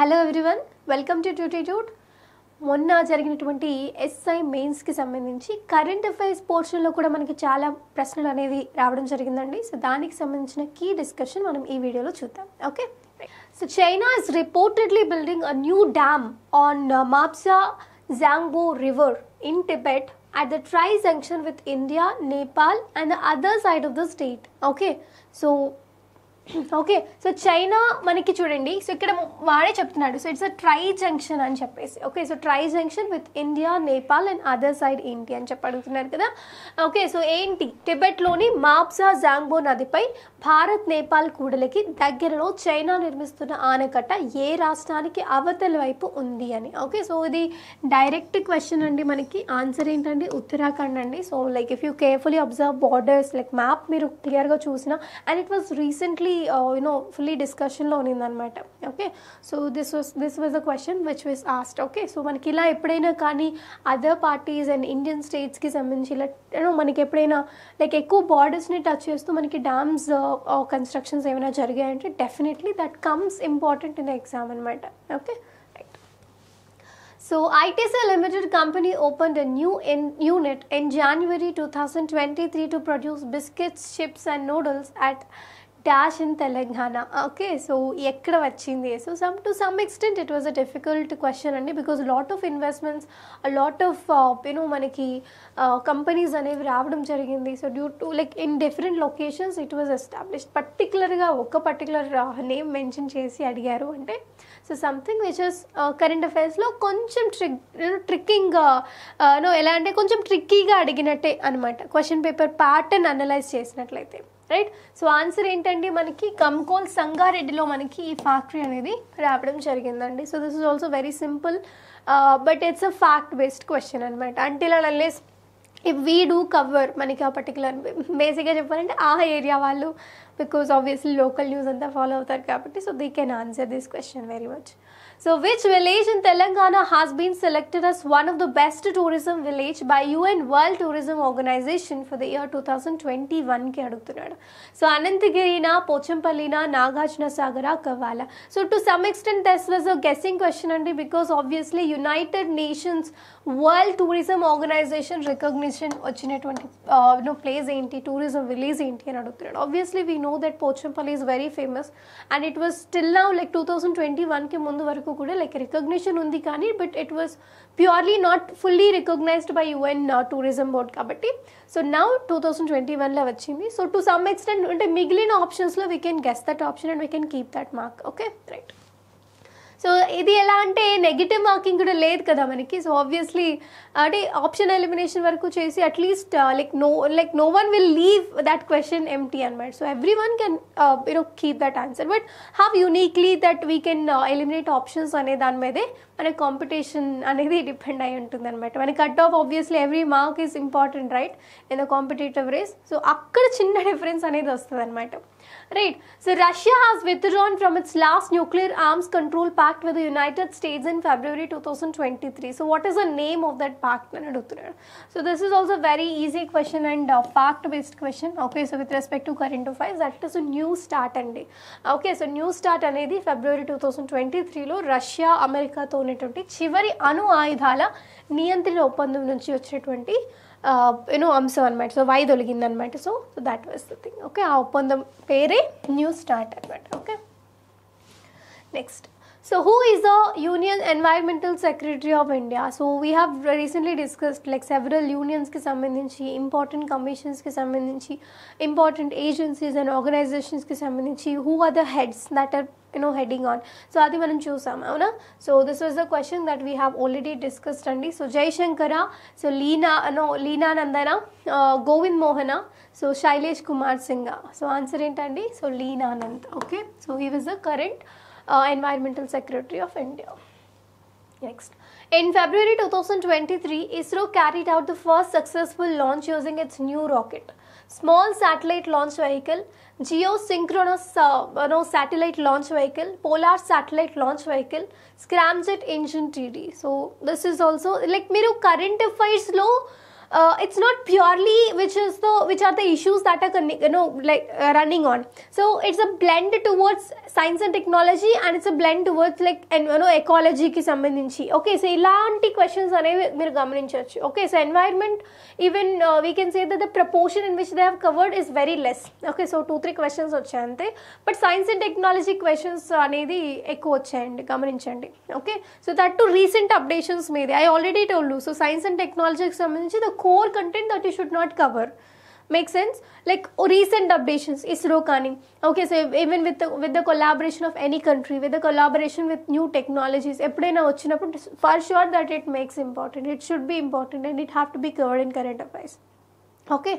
Hello everyone welcome to ట్యూటిట్యూట్ మొన్న జరిగినటువంటి ఎస్ఐ మెయిన్స్కి సంబంధించి కరెంట్ అఫైర్స్ పోర్షన్లో కూడా మనకి చాలా ప్రశ్నలు అనేవి రావడం జరిగిందండి సో దానికి సంబంధించిన కీ డిస్కషన్ మనం ఈ వీడియోలో చూద్దాం okay so China is reportedly building a new dam on Mabja Zangbo river in Tibet at the tri junction with India Nepal and other side of the state okay so okay so China మనకి చూడండి so ఇక్కడ వాడే చెప్తున్నాడు so it's a tri junction అని చెప్పేసి okay so tri junction with India Nepal and other side ఏంటి అని చెప్పి అడుగుతున్నారు కదా ఓకే సో ఏంటి టిబెట్లోని మాప్సా జాంగ్బో నదిపై భారత్ నేపాల్ కూడలికి దగ్గరలో చైనా నిర్మిస్తున్న ఆనకట్ట ఏ రాష్ట్రానికి అవతల వైపు ఉంది అని ఓకే సో ఇది డైరెక్ట్ క్వశ్చన్ అండి మనకి ఆన్సర్ ఏంటండి ఉత్తరాఖండ్ అండి so like if you carefully observe borders like map మీరు క్లియర్గా చూసిన and it was recently Uh, you know fully discussion lo unindi matter. okay so this was this was the question which was asked okay so manaki ila eppudaina kani other parties and indian states ki sambandhi ila you know manaki eppudaina like ekku borders ni touch chestu manaki dams uh, or uh, constructions evana jarigaya ante definitely that comes important in the exam anamata okay so ITC Limited company opened a new in unit in January 2023 to produce biscuits, chips and noodles at cash in Telangana okay so ఎక్కడ వచ్చింది so some to some extent it was a difficult question అండి because lot of investments lot of you know మనకి companies అనేవి రావడం జరిగింది so due to like in different locations it was established పర్టికులర్గా ఒక particular name mention చేసి అడిగారు అంటే so something which is current అఫైర్స్లో కొంచెం ట్రిక్ ట్రిక్కింగ్ ఎలా అంటే కొంచెం ట్రిక్కీగా అడిగినట్టే అనమాట క్వశ్చన్ పేపర్ ప్యాటర్న్ అనలైజ్ చేసినట్లయితే రైట్ సో ఆన్సర్ ఏంటంటే మనకి కంకోల్ సంగారెడ్డిలో మనకి ఈ ఫ్యాక్టరీ అనేది రావడం జరిగిందండి so this is also very simple but it's a fact based question అనమాట అంటే ఇలా ఇఫ్ వీ డూ కవర్ మనకి ఆ పర్టికులర్ బేసిక్గా చెప్పాలంటే ఆ ఏరియా వాళ్ళు బికాస్ ఆబ్వియస్లీ లోకల్ న్యూస్ అంతా ఫాలో అవుతారు కాబట్టి so they can answer this question very much so which village in Telangana has been selected as one of the best tourism village by UN World Tourism Organisation for the year two thousand twenty వన్కి అడుగుతున్నాడు so అనంతగిరినా పోచంపల్లినా నాగార్జున సాగరా కవ్వాలా so to some extent this was a guessing question అండి because obviously United Nations World Tourism organisation recognition వచ్చినటువంటి place uh, ఏంటి టూరిజం విలేజ్ ఏంటి అని అడుగుతున్నాడు obviously we know that Pochampally is very famous and it was still now like two thousand twenty వన్కి ముందు వరకు కూడా లైక్ రికగ్నిషన్ ఉంది కానీ but it was purely not fully recognised by UN tourism board కాబట్టి so now two thousand twenty వన్లో వచ్చింది so to some extent అంటే మిగిలిన ఆప్షన్స్లో we can guess that option and we can keep that mark okay right so ఇది ఎలా అంటే negative marking కూడా లేదు కదా మనకి సో ఆబ్వియస్లీ అంటే ఆప్షన్ ఎలిమినేషన్ వరకు చేసి at least like no like no one will leave that question empty అనమాట so every one can you know keep that answer but have uniquely that we can eliminate options అనే దాని మీదే మన competition అనేది depend అయి ఉంటుంది అనమాట మన cut off obviously every mark is important right in the competitive race so అక్కడ చిన్న డిఫరెన్స్ అనేది వస్తుంది అనమాట Right. So Russia has withdrawn from its last nuclear arms control pact with the United States in February 2023. So what is the name of that pact? So this is also very easy question and uh, fact-based question. Okay. So with respect to current affairs, that is a new start and day. Okay. So new start అనేది February two thousand twenty త్రీలో Russia అమెరికాతో ఉన్నటువంటి చివరి అణు ఆయుధాల నియంత్రణ ఒప్పందం నుంచి వచ్చినటువంటి యూనో అంశం అనమాట సో వై దొలిగింది అనమాట so so that was the thing okay ఆ ఒప్పందం పేరే న్యూ స్టార్ట్ అనమాట okay next So who is the Union Environmental Secretary of India? So we have recently discussed like several unions के संबंधित important commissions के संबंधित important agencies and organizations के संबंधित who are the heads that are you know heading on so adi manam chusam avuna so this was the question that we have already discussed andi so jay shankara so leena uh, no leena nandana uh, govind mohana so shailesh kumar singha so answer entandi so leena nand okay so he was the current uh, Environmental Secretary of India. Next. In February 2023, ISRO carried out the first successful launch using its new rocket. Small satellite launch vehicle, geosynchronous uh, no, satellite launch vehicle, polar satellite launch vehicle, scramjet engine TD. So, this is also like, my current affairs low. uh, it's not purely which is the which are the issues that are you know like uh, running on so it's a blend towards science and technology and it's blend towards like ఎన్వనో ఎకాలజీకి సంబంధించి okay so ఇలాంటి questions అనేవి మీరు గమనించవచ్చు okay so environment even we can say the proportion in which they have covered is very less okay so two three questions వచ్చాయి అంతే but science and technology questions అనేది ఎక్కువ వచ్చాయండి గమనించండి okay so that to recent updations మీది I already told so science and టెక్నాలజీకి సంబంధించి the core content that you should not cover make sense like oh, recent updations isro kani okay so even with the, with the collaboration of any country with the collaboration with new technologies ఎప్పుడైనా వచ్చినప్పుడు for sure that it makes important it should be important and it have to be covered in current affairs okay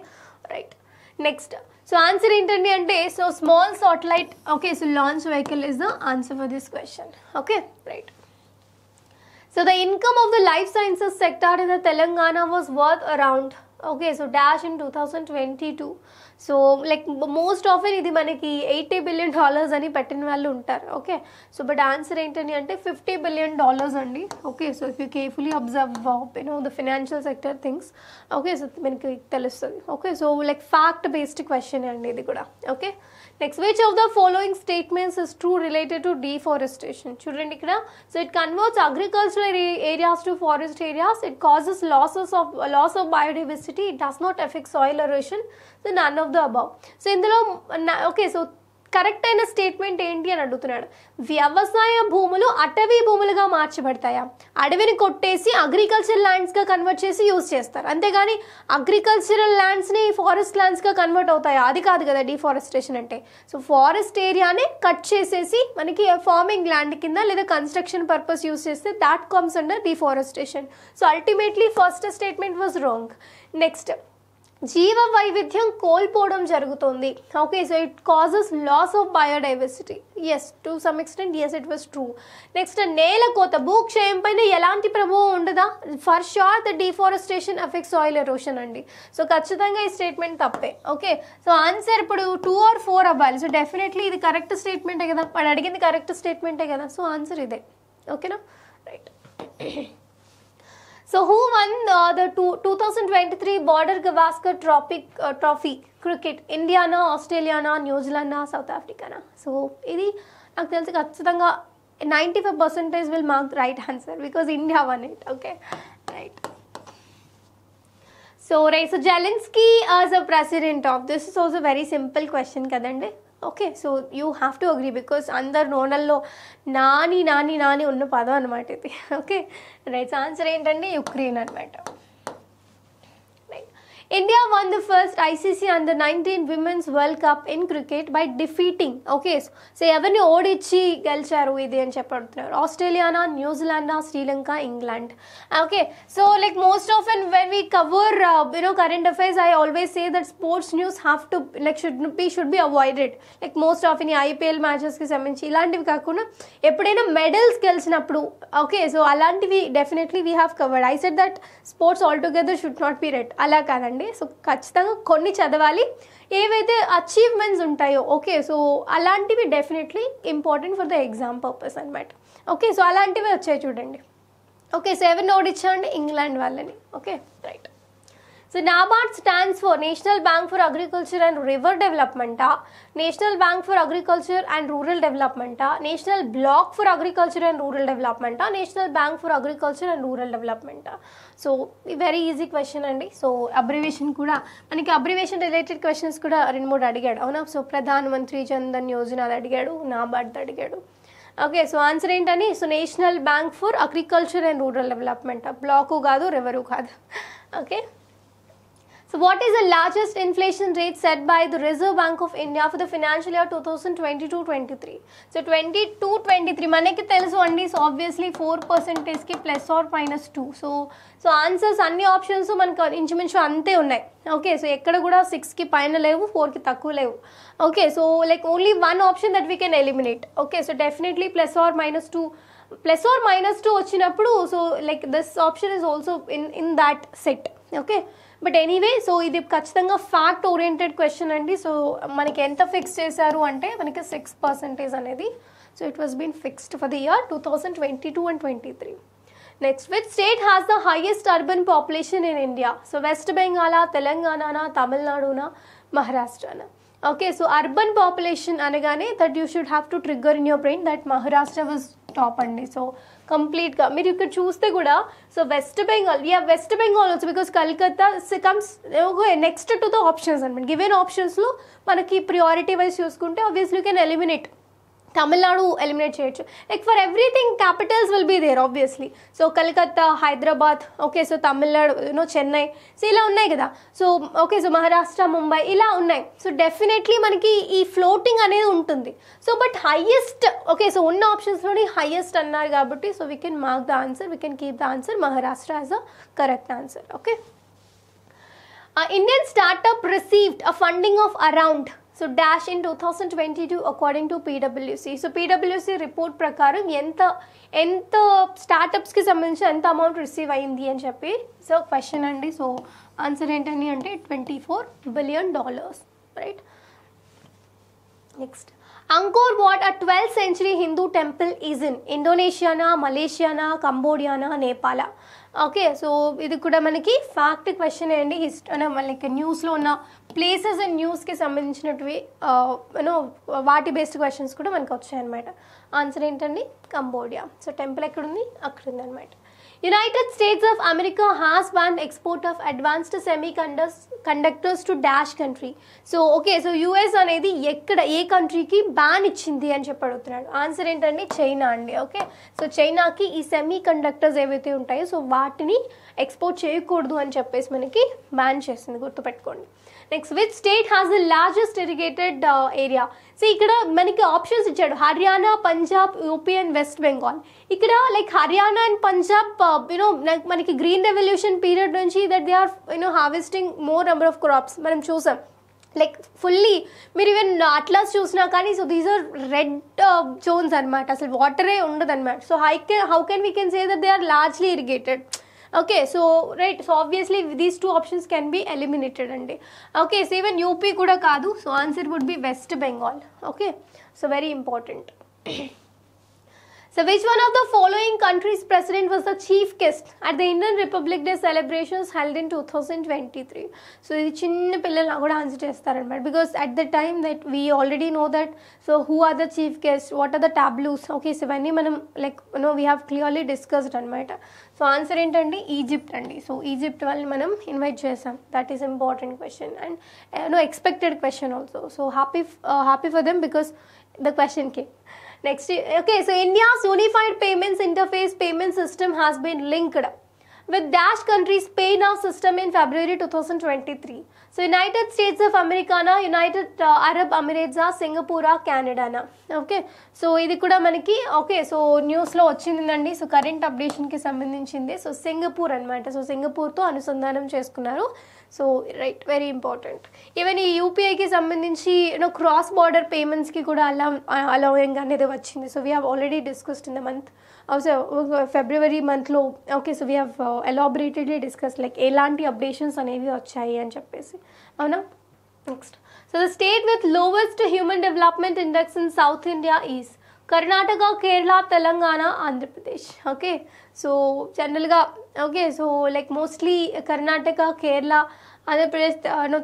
right next so answer ఏంటండి అంటే so small satellite okay so launch vehicle is the answer for this question okay right so the income of the life sciences sector in the Telangana was worth around okay so dash in 2022 so like most often ఇది మనకి eighty billion dollars అని పెట్టిన వాళ్ళు ఉంటారు okay so but answer ఏంటని అంటే fifty billion dollars అండి okay so if you carefully observe you know the financial sector things okay so మనకి తెలుస్తుంది okay so like fact based question అండి ఇది కూడా okay next which of the following statements is true related to deforestation చూడండి ఇక్కడ so it converts agricultural areas to forest areas it causes losses of loss of biodiversity it does not effect soil erosion so none of the above so ఇందులో okay so correct అయిన statement ఏంటి అని అడుగుతున్నాడు వ్యవసాయ భూములు అటవీ భూములుగా మార్చబడతాయా అడవిని కొట్టేసి అగ్రికల్చర్ ల్యాండ్స్గా కన్వర్ట్ చేసి యూజ్ చేస్తారు అంతేగాని అగ్రికల్చరల్ ల్యాండ్స్ని ఫారెస్ట్ ల్యాండ్స్గా కన్వర్ట్ అవుతాయా అది కాదు కదా డిఫారెస్టేషన్ అంటే సో ఫారెస్ట్ ఏరియాని కట్ చేసేసి మనకి ఫార్మింగ్ ల్యాండ్ కింద లేదా కన్స్ట్రక్షన్ పర్పస్ యూజ్ చేస్తే that comes under deforestation so ultimately first statement was wrong next జీవ వైవిధ్యం కోల్పోవడం జరుగుతుంది okay so it causes loss of biodiversity yes to some extent yes it was true next నేల కోత భూక్షయం పైన ఎలాంటి ప్రభావం ఉండదా for sure the deforestation effect soil erosion అండి సో ఖచ్చితంగా ఈ స్టేట్మెంట్ తప్పే ఓకే సో ఆన్సర్ ఇప్పుడు టూ ఆర్ ఫోర్ అవ్వాలి సో డెఫినెట్లీ ఇది కరెక్ట్ స్టేట్మెంటే కదా వాడు అడిగింది కరెక్ట్ స్టేట్మెంటే కదా సో ఆన్సర్ ఇదే ఓకేనా right So who won uh, the 2023 Border Gavaskar Tropic uh, Trophy cricket? India na, Australia na, New Zealand na, uh, South Africa na. So idi naakthelse katchitanga 95 percentage will mark the right answer because India won it. Okay, right. So right, so as a president of this is also a very simple question, kadande. Okay so you have to agree because అందరు నోనల్లో నాని నాని నాని ఉన్న పదం అనమాట ఇది okay rights answer ఏంటంటే యుక్రెయిన్ అనమాట India won the first ICC under 19 Women's World Cup in cricket by defeating okay so ఎవరిని ఓడిచ్చి గెలిచారు ఇది అని చెప్పడుతున్నారు ఆస్ట్రేలియానా న్యూజిలాండా Sri Lanka England okay so like most of and when we cover you know current affairs I always say that sports news have to like should be should be avoided like most of in IPL మ్యాచెస్కి సంబంధించి ఇలాంటివి కాకుండా ఎప్పుడైనా medals గెలిచినప్పుడు okay so అలాంటివి definitely we have covered I said that sports all together should not B red అలా కాదండి అండి సో ఖచ్చితంగా కొన్ని చదవాలి ఏవైతే అచీవ్మెంట్స్ ఉంటాయో ఓకే సో అలాంటివి definitely important for the exam purpose అనమాట ఓకే సో అలాంటివి వచ్చాయి చూడండి ఓకే సో ఎవరిని ఓడించండి ఇంగ్లాండ్ వాళ్ళని okay right so NABARD stands for national bank for agriculture and river డెవలప్మెంటా national bank for agriculture and rural డెవలప్మెంటా national block for agriculture and rural development national bank for agriculture and rural డెవలప్మెంటా so very easy question అండి so abbreviation కూడా మనకి abbreviation related questions కూడా రెండు మూడు అడిగాడు అవునా సో ప్రధాన మంత్రి జన్ ధన్ యోజన అది అడిగాడు నాబార్డ్ అడిగాడు ఓకే సో ఆన్సర్ ఏంటని so national bank for agriculture and rural development block కాదు రివరు కాదు okay So what is the largest inflation rate set by the Reserve Bank of India for the financial year 2022-23? So 22-23 మనకి తెలుసు అండి so obviously four పర్సెంటేజ్కి plus or minus two so so answers అన్ని options మనకు ఇంచుమించు అంతే ఉన్నాయి okay so ఎక్కడ కూడా సిక్స్కి పైన లేవు ఫోర్కి తక్కువ లేవు okay so like only one option that we can eliminate okay so definitely plus or minus two plus or minus two వచ్చినప్పుడు so like this option is also in in that set okay but anyway so ఇది ఖచ్చితంగా fact oriented question అండి so మనకి ఎంత fix చేశారు అంటే మనకి six percentage అనేది so it was been fixed for the year two thousand twenty two and twenty three next which state has the highest urban population in India so West బెంగాలా తెలంగాణనా తమిళనాడునా మహారాష్ట్రనా ఓకే సో అర్బన్ పాపులేషన్ అనగానే that you should have to trigger in your brain that Maharashtra was top అండి so కంప్లీట్గా మీరు ఇక్కడ చూస్తే కూడా so West Bengal yeah West Bengal also because Calcutta comes next to the options అనమాట గివెన్ ఆప్షన్స్లో మనకి ప్రియారిటీ వైజ్ చూసుకుంటే obviously can eliminate Tamil Nadu eliminate చేయొచ్చు like for everything capitals will be there obviously so Calcutta Hyderabad okay so Tamil Nadu you know Chennai so ఇలా ఉన్నాయి కదా so okay so Maharashtra Mumbai ఇలా ఉన్నాయి సో డెఫినెట్లీ మనకి ఈ ఫ్లోటింగ్ అనేది ఉంటుంది so but highest okay so ఉన్న ఆప్షన్స్లోని హైయెస్ట్ అన్నారు కాబట్టి so we can mark the answer we can keep the answer Maharashtra as a correct answer okay Indian startup received a funding of around so dash in two thousand twenty two according to పీడబ్ల్యూసీ so పీడబ్ల్యూసీ report ప్రకారం ఎంత ఎంత స్టార్టప్స్కి సంబంధించి ఎంత amount receive అయింది అని చెప్పి so question అండి so answer ఏంటని అంటే twenty four billion dollars right next Angkor Wat a twelfth century Hindu temple is in ఇండోనేషియానా మలేషియానా కంబోడియానా నేపాలా ఓకే సో ఇది కూడా మనకి ఫ్యాక్ట్ క్వశ్చన్ అండి హిస్టరీ లైక్ న్యూస్లో ఉన్న ప్లేసెస్ అండ్ న్యూస్కి సంబంధించినవి యూనో వాటి బేస్డ్ క్వశ్చన్స్ కూడా మనకు వచ్చాయన్నమాట ఆన్సర్ ఏంటండి కంబోడియా సో టెంపుల్ ఎక్కడుంది అక్కడ ఉంది అనమాట United States of America export of advanced semi advanced conductors to dash country so okay so US అనేది ఎక్కడ ఏ కంట్రీకి బ్యాన్ ఇచ్చింది అని చెప్పడుతున్నాడు ఆన్సర్ ఏంటంటే చైనా అండి ఓకే సో చైనాకి ఈ సెమీ కండక్టర్స్ ఏవైతే ఉంటాయో సో వాటిని ఎక్స్పోర్ట్ చేయకూడదు అని చెప్పేసి మనకి బ్యాన్ చేసింది గుర్తుపెట్టుకోండి next which state has the irrigated area so इक मन की आपशन इच्छा Haryana Punjab UP um west Bengal इकड़ like Haryana um Punjab you know मन की ग्रीन रेवल्यूशन पीरियड नीचे that they are you know harvesting more number of crop मैं चूसा लाइक फुलीवेन अट्लास्ट चूसा सो दीज रेड जोन अन्ट असल वाटर उन्मा सो हई can how can we can say that they are लारजली irrigated okay so right so obviously these two options can be eliminated అండి okay so even UP కూడా కాదు so answer would be west Bengal okay so very important So which one of the following countries president was the chief guest at the Indian Republic Day celebrations held in 2023? So ఇది చిన్న పిల్లలు కూడా answer చేస్తారనమాట because at the time that we already know that so who are the chief guest what are the tableaux okay so ఇవన్నీ మనం like know we have clearly discussed అనమాట so answer ఏంటంటే Egypt అండి so Egypt వాళ్ళని మనం invite చేసాం that is important question and no expected question also so happy happy for them because the question came Next, okay, so India's unified payments interface payment system has been linked with Dash countries pay now system in February 2023. So United States of America na, United uh, Arab Emirates Singapore Canada నా okay so ఇది కూడా మనకి okay so న్యూస్లో వచ్చిందండి so current అప్డేషన్కి సంబంధించింది so Singapore అనమాట so సింగపూర్తో అనుసంధానం చేసుకున్నారు so right very important even ఈ యూపీఐకి సంబంధించి యూనో క్రాస్ బార్డర్ పేమెంట్స్కి కూడా అలా అలౌయింగ్ అనేది వచ్చింది so we have already discussed in the month so February మంత్లో okay so we have ఎలాబరేటెడ్లీ discuss like ఎలాంటి అప్డేషన్స్ అనేవి వచ్చాయి అని చెప్పేసి అవునా next so the state with lowest human development index in south India is Karnataka Kerala Telangana Andhra Pradesh okay so జనరల్గా okay so like mostly Karnataka Kerala Andhra Pradesh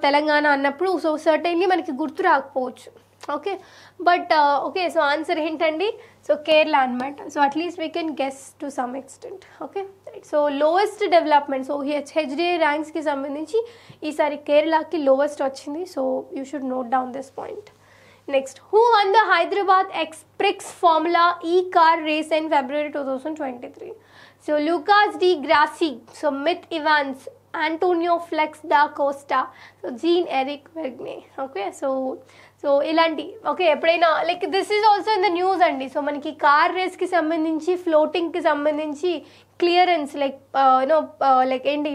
Telangana అన్నప్పుడు so certainly మనకి గుర్తు రాకపోవచ్చు okay but uh, okay so answer hint and so kerala anmat so at least we can guess to some extent okay so lowest development so hda ranks ki sambandhi ee sari kerala ki lowest actually. so you should note down this point next who won the hyderabad xprix formula e car race in february 2023 so lucas d grassi so myth evans antonio flex da costa so jean eric Vergne. okay so so ఇలాంటి okay ఎప్పుడైనా like this is also in the news అండి so మనకి car రేస్కి సంబంధించి ఫ్లోటింగ్కి సంబంధించి clearance like you know like ఏంటి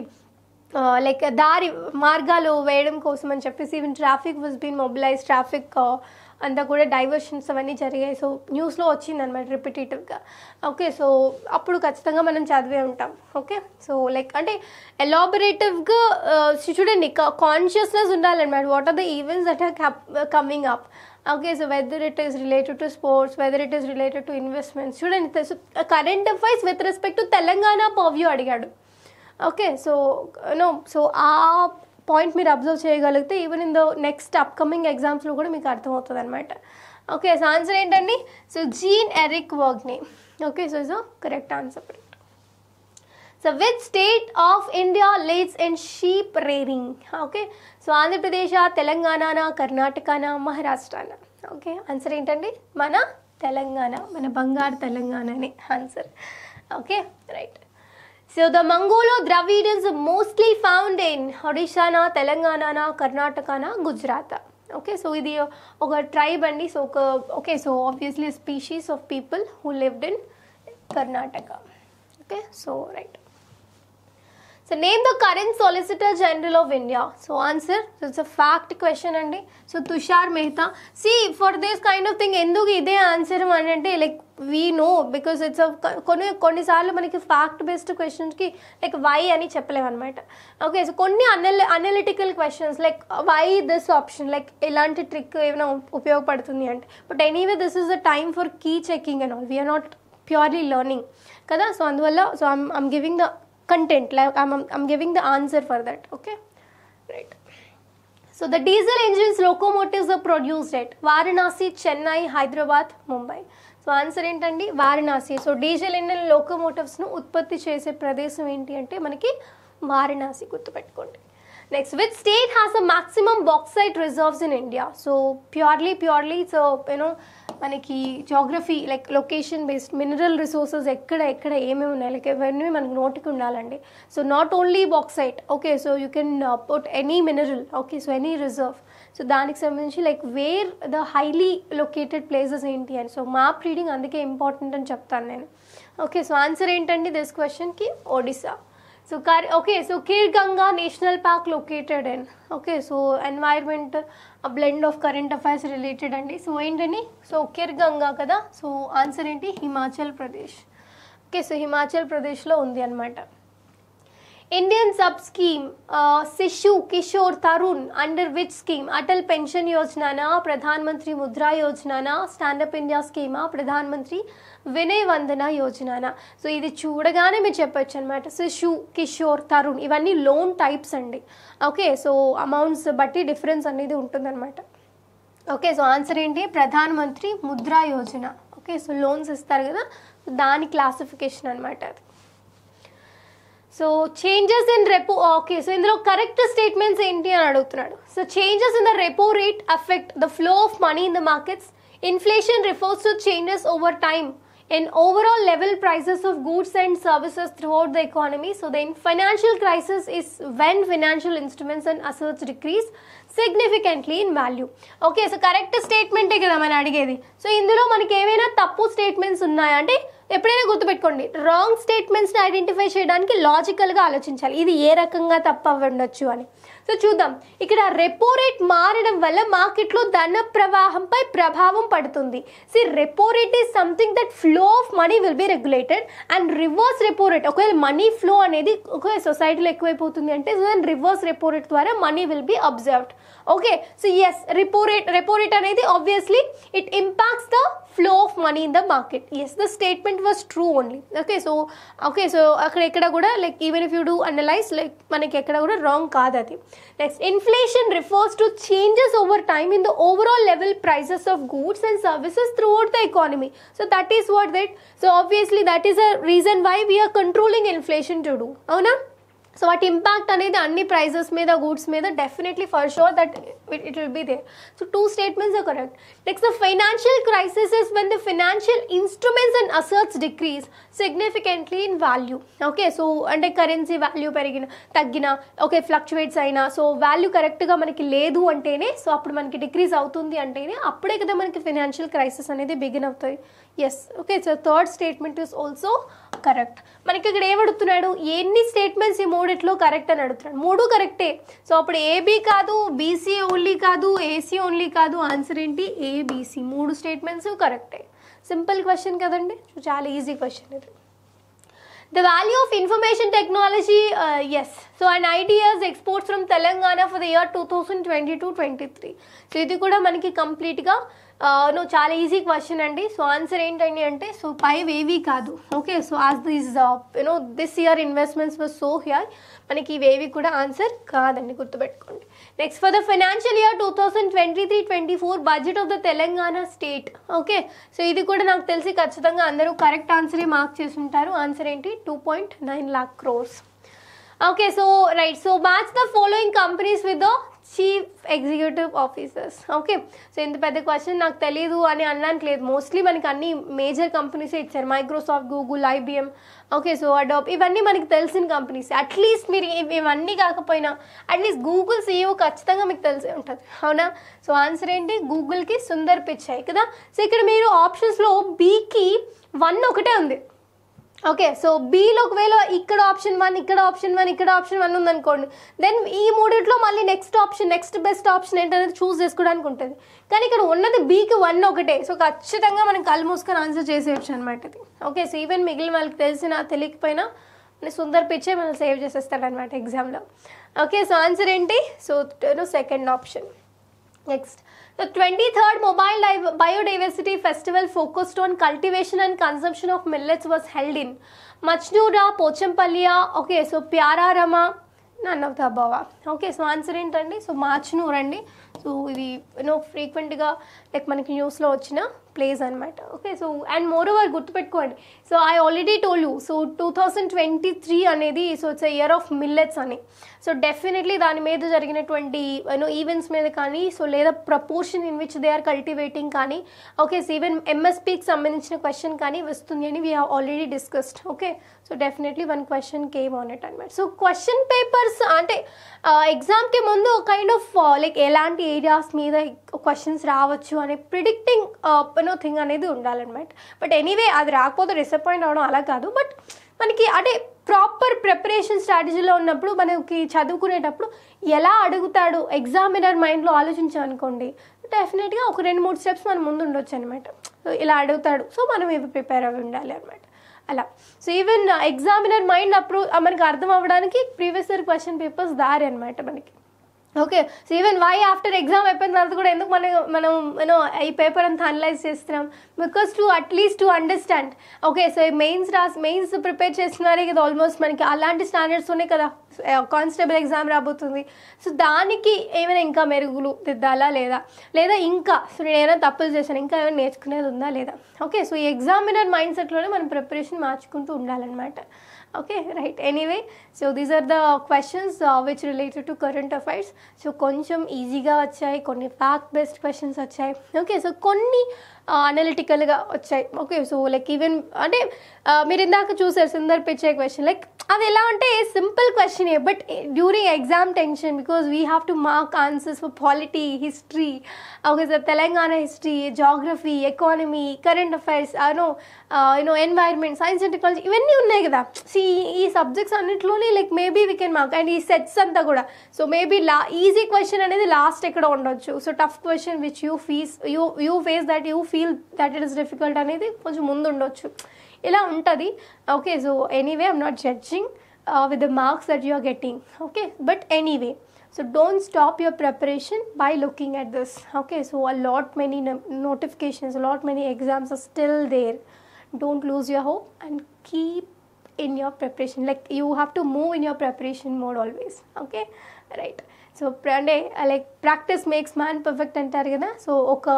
like uh, దారి మార్గాలు వేయడం కోసం అని చెప్పేసి even traffic was been mobilize traffic అంతా కూడా డైవర్షన్స్ అవన్నీ జరిగాయి సో న్యూస్లో వచ్చింది అనమాట రిపిటేటివ్గా ఓకే సో అప్పుడు ఖచ్చితంగా మనం చదివే ఉంటాం ఓకే సో లైక్ అంటే ఎలాబరేటివ్గా uh, చూడండి కాన్షియస్నెస్ ఉండాలన్నమాట what are the events that are coming up okay so whether it is related to sports whether it is related to investments చూడండి current affairs with respect to Telangana purview అడిగాడు okay so no so ఆ point మీరు observe చేయగలిగితే even in the next upcoming ఎగ్జామ్స్లో కూడా మీకు అర్థమవుతుంది అనమాట ఓకే సో ఆన్సర్ ఏంటండి సో జీన్ ఎరిక్ వర్గ్ని okay so is correct answer so with state of India let's and sheep rearing okay so Andhra Pradesh Telangana కర్ణాటకన మహారాష్ట్రన okay answer ఏంటండి మన తెలంగాణ మన బంగారు తెలంగాణనే answer okay right So the Mongolo Dravidians are mostly found in Odisha, Telangana, Karnataka, Gujarat. Okay, so ఇది ఒక uh, tribe and so okay so obviously species of people who lived in Karnataka. Okay, so right. So name the current solicitor general of India so answer it's a fact question అండి so Tushar Mehta see for this kind of thing ఎందుకు ఇదే ఆన్సర్ అని అంటే like we know because it's కొన్ని కొన్నిసార్లు మనకి fact based క్వశ్చన్స్కి లైక్ వై అని చెప్పలేమన్నమాట ఓకే సో కొన్ని అనలి analytical questions like why this option like ఎలాంటి ట్రిక్ ఏమైనా ఉపయోగపడుతుంది అంటే but anyway this is the time for key checking and all we are not purely learning కదా సో అందువల్ల so I'm I'm giving the content like I'm, I'm giving the answer for that okay right so the diesel engines locomotives are produced at Varanasi, Chennai, Hyderabad, Mumbai. So answer ఏంటండి Varanasi so diesel Indian లోకోమోటివ్స్ను ఉత్పత్తి చేసే ప్రదేశం ఏంటి అంటే మనకి వారణాసి గుర్తుపెట్టుకోండి next with state has a maximum bauxite reserves in India so purely purely so you know మనకి geography like location based mineral resources ఎక్కడ ఎక్కడ ఏమేమి ఉన్నాయి లైక్ ఇవన్నీ మనకు నోటికి ఉండాలండి so not only bauxite okay so you can put any mineral okay so any reserve so దానికి సంబంధించి like where the highly located places ఏంటి అని సో మ్యాప్ రీడింగ్ అందుకే ఇంపార్టెంట్ అని చెప్తాను నేను ఓకే సో ఆన్సర్ ఏంటండి దిస్ క్వశ్చన్కి Odisha So, okay, so Kirganga National Park located in, okay, so environment, a blend of current affairs related and so ఏంటని so Kheerganga కదా సో ఆన్సర్ ఏంటి హిమాచల్ ప్రదేశ్ ఓకే సో హిమాచల్ ప్రదేశ్లో ఉంది అనమాట Indian sub scheme Shishu Kishore Tarun under which scheme Atal pension యోజననా ప్రధాన్ మంత్రి ముద్రా యోజననా stand up India స్కీమా ప్రధాన్ మంత్రి వినయ్ వందన యోజననా so ఇది చూడగానే మీరు చెప్పొచ్చు అనమాట శిశు కిషోర్ తరుణ్ ఇవన్నీ లోన్ టైప్స్ అండి ఓకే సో అమౌంట్స్ బట్టి డిఫరెన్స్ అనేది ఉంటుందన్నమాట ఓకే సో ఆన్సర్ ఏంటి Pradhan Mantri Mudra Yojana okay so loans ఇస్తారు కదా దాని క్లాసిఫికేషన్ అనమాట అది so changes in repo okay so ఇందులో కరెక్ట్ స్టేట్మెంట్స్ ఏంటి అని అడుగుతున్నాడు so changes in the repo rate affect the flow of money in the markets inflation refers to changes over time in overall level prices of goods and services throughout the economy so then financial crisis is when financial instruments and assets decrease significantly in value okay so correct స్టేట్మెంటే కదా మనం అడిగేది so ఇందులో మనకి ఏమైనా తప్పు statements ఉన్నాయా అంటే ఎప్పుడైనా గుర్తుపెట్టుకోండి రాంగ్ స్టేట్మెంట్స్ని ఐడెంటిఫై చేయడానికి లాజికల్గా ఆలోచించాలి ఇది ఏ రకంగా తప్పు అవ్వండొచ్చు అని సో చూద్దాం ఇక్కడ రెపో రేట్ మారడం వల్ల మార్కెట్లో ధన ప్రవాహంపై ప్రభావం పడుతుంది see repo rate is something that flow of money will be regulated and reverse repo rate ఒకవేళ మనీ ఫ్లో అనేది ఒకవేళ సొసైటీలో ఎక్కువైపోతుంది అంటే సో దాని రివర్స్ రెపో రేట్ ద్వారా money will be observed okay so yes repo rate repo rate అనేది obviously it impacts the flow of money in the market yes the statement was true only okay so okay so అక్కడ ఎక్కడ కూడా like even if you do analyze like మనకి ఎక్కడ కూడా wrong కాదు అది Next, inflation refers to changes over time in the overall level prices of goods and services throughout the economy. So that is what that. So obviously that is a reason why we are controlling inflation to do. no. So వాటి impact అనేది అన్ని prices మీద goods మీద definitely for sure that it it will be there so two statements are correct next the financial crisis is when the financial instruments and assets decrease significantly in value okay so అంటే currency value పెరిగిన తగ్గిన okay ఫ్లక్చువేట్స్ అయినా so value కరెక్ట్గా మనకి లేదు అంటేనే so అప్పుడు మనకి డిక్రీజ్ అవుతుంది అంటేనే అప్పుడే కదా మనకి ఫినాన్షియల్ క్రైసిస్ అనేది బిగిన్ అవుతాయి yes okay so third statement is also correct మనకి ఇక్కడ ఏమడుగుతున్నాడు ఎన్ని స్టేట్మెంట్స్ ఈ మూడిట్లో కరెక్ట్ అని అడుగుతున్నాడు మూడు కరెక్టే సో అప్పుడు ఏబీ కాదు బీసీ ఓన్లీ కాదు ఏసీ ఓన్లీ కాదు ఆన్సర్ ఏంటి ఏబీసీ మూడు స్టేట్మెంట్స్ కరెక్టే సింపుల్ క్వశ్చన్ కదండి చాలా ఈజీ క్వశ్చన్ ఇది the of information technology yes so and ideas exports from Telangana for the year two thousand twenty two twenty three so ఇది కూడా మనకి కంప్లీట్గా నువ్వు చాలా ఈజీ క్వశ్చన్ అండి సో ఆన్సర్ ఏంటండి అంటే సో ఫైవ్ uh, ఏవి కాదు okay so as this you know this year investments were so here మనకి ఇవేవి కూడా ఆన్సర్ కాదండి గుర్తుపెట్టుకోండి next for the financial year two thousand twenty three twenty four budget of the Telangana state okay so ఇది కూడా నాకు తెలిసి ఖచ్చితంగా అందరూ కరెక్ట్ ఆన్సరే మార్క్ చేసి ఉంటారు ఆన్సర్ ఏంటి two point nine lakh crores okay so right so match the following companies with the chief executive officers okay so ఇంత పెద్ద క్వశ్చన్ నాకు తెలియదు అని అనడానికి లేదు మోస్ట్లీ మనకి అన్ని మేజర్ కంపెనీసే ఇచ్చారు Microsoft Google IBM okay so అడాప్ ఇవన్నీ మనకి తెలిసిన కంపెనీస్ అట్లీస్ట్ మీరు ఇవన్నీ కాకపోయినా అట్లీస్ట్ గూగుల్ సీఈఓ ఖచ్చితంగా మీకు తెలిసే ఉంటుంది అవునా సో ఆన్సర్ ఏంటి గూగుల్కి సుందర్ పిచ్చాయి కదా సో ఇక్కడ మీరు ఆప్షన్స్లో బీకి వన్ ఒకటే ఉంది ఓకే సో బీలో ఒకవేళ ఇక్కడ ఆప్షన్ వన్ ఇక్కడ ఆప్షన్ వన్ ఇక్కడ ఆప్షన్ వన్ ఉందనుకోండి దెన్ ఈ మూడింటిలో మళ్ళీ next option next best option ఏంటనేది చూస్ చేసుకోవడానికి ఉంటుంది కానీ ఇక్కడ ఉన్నది బీకి వన్ ఒకటే సో ఖచ్చితంగా మనం కళ్ళు మూసుకొని ఆన్సర్ చేసేయచ్చు అనమాట ఓకే సో ఈవెన్ మిగిలిన వాళ్ళకి తెలిసిన తెలియకపోయినా సుందర్ పిచ్చే మనం సేవ్ చేసేస్తాడనమాట ఎగ్జామ్లో ఓకే సో ఆన్సర్ ఏంటి so second option next The 23rd Mobile Biodiversity Festival focused on cultivation and consumption of millets was held in Machnura, Pochampalia, okay, so Pyara Rama, none none of the above okay so answer ఏంటండి so మార్చినూర్ అండి so ఇది you know ఫ్రీక్వెంట్గా like మనకి న్యూస్లో వచ్చిన place అనమాట okay so and moreover గుర్తుపెట్టుకోండి so I already told you so two thousand twenty three అనేది so it's year of millets అని సో డెఫినెట్లీ దాని మీద జరిగినటువంటి యూనో ఈవెంట్స్ మీద కానీ సో లేదా proportion in which they are cultivating కానీ ఓకే సో ఈవెన్ ఎంఎస్పీకి సంబంధించిన క్వశ్చన్ కానీ వస్తుంది అని we already already discussed okay so definitely one question came on it అనమాట సో క్వశ్చన్ పేపర్స్ అంటే ఎగ్జామ్కి ముందు కైండ్ ఆఫ్ లైక్ ఎలాంటి ఏరియాస్ మీద క్వశ్చన్స్ రావచ్చు అనే ప్రిడిక్టింగ్ థింగ్ uh, అనేది ఉండాలన్నమాట బట్ ఎనీవే అది రాకపోతే డిసప్పాయింట్ అవడం అలా కాదు బట్ మనకి అంటే ప్రాపర్ ప్రిపరేషన్ స్ట్రాటజీలో ఉన్నప్పుడు మనకి చదువుకునేటప్పుడు ఎలా అడుగుతాడు ఎగ్జామినర్ మైండ్లో అనుకోండి డెఫినెట్గా ఒక రెండు మూడు స్టెప్స్ మన ముందు ఉండొచ్చు అనమాట సో ఇలా అడుగుతాడు సో మనం ఇవి ప్రిపేర్ అవి ఉండాలి అనమాట అలా so even examiner mind approve మనకి అర్థం అవ్వడానికి ప్రీవియస్ ఇయర్ క్వశ్చన్ పేపర్స్ దారి అనమాట మనకి okay so even why after exam అయిపోయిన తర్వాత కూడా ఎందుకు మనం మనం యూనో ఈ పేపర్ అంతా అనలైజ్ చేస్తున్నాం because to at least to understand okay so mains రాస్ మెయిన్స్ ప్రిపేర్ చేస్తున్నారే కదా ఆల్మోస్ట్ మనకి అలాంటి స్టాండర్డ్స్ ఉన్నాయి కదా కానిస్టేబుల్ ఎగ్జామ్ రాబోతుంది సో దానికి ఏమైనా ఇంకా మెరుగులు దిద్దాలా లేదా లేదా ఇంకా సో నేను ఏమైనా తప్పులు చేశాను ఇంకా ఏమైనా నేర్చుకునేది ఉందా లేదా ఓకే సో ఈ ఎగ్జామినర్ మైండ్ సెట్లోనే మనం ప్రిపరేషన్ మార్చుకుంటూ ఉండాలన్నమాట okay right anyway so these are the questions which related to current affairs so కొంచెం ఈజీగా వచ్చాయి కొన్ని ఫ్యాక్ట్ బేస్డ్ క్వశ్చన్స్ వచ్చాయి ఓకే సో కొన్ని అనలిటికల్గా వచ్చాయి ఓకే సో లైక్ ఈవెన్ అంటే మీరు ఇందాక చూసారు సుందర్ పిచ్చే క్వశ్చన్ లైక్ అది ఎలా అంటే సింపుల్ క్వశ్చనే but during exam tension because we have to mark answers for polity history okay sir Telangana history geography economy current affairs you know you know environment science and technology ఇవన్నీ ఉన్నాయి కదా సో ఈ సబ్జెక్ట్స్ అన్నింటిలోనే like maybe we can mark and ఈ sets అంతా కూడా so maybe లా easy question అనేది లాస్ట్ ఎక్కడ ఉండొచ్చు so tough question which you fees you you face that you Feel feel that it is difficult అనేది కొంచెం ముందు ఉండొచ్చు ఇలా okay. So anyway, I'm not judging uh, with the marks that you are getting. Okay, but anyway, so don't stop your preparation by looking at this okay so a lot many notifications a lot many exams are still there don't lose your hope and keep in your preparation like you have to move in your preparation mode always okay right so అంటే like practice makes man perfect అంటారు కదా so ఒక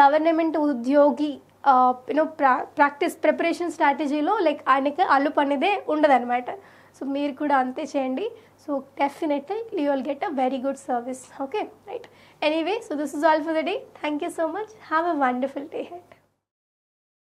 government ఉద్యోగి you know ప్రా practice preparation స్ట్రాటజీలో like ఆయనకి అలుపు అనేదే ఉండదన్నమాట సో మీరు కూడా అంతే చేయండి so definitely you will get a very good service okay right anyway so this is all for the day thank you so much have a wonderful day head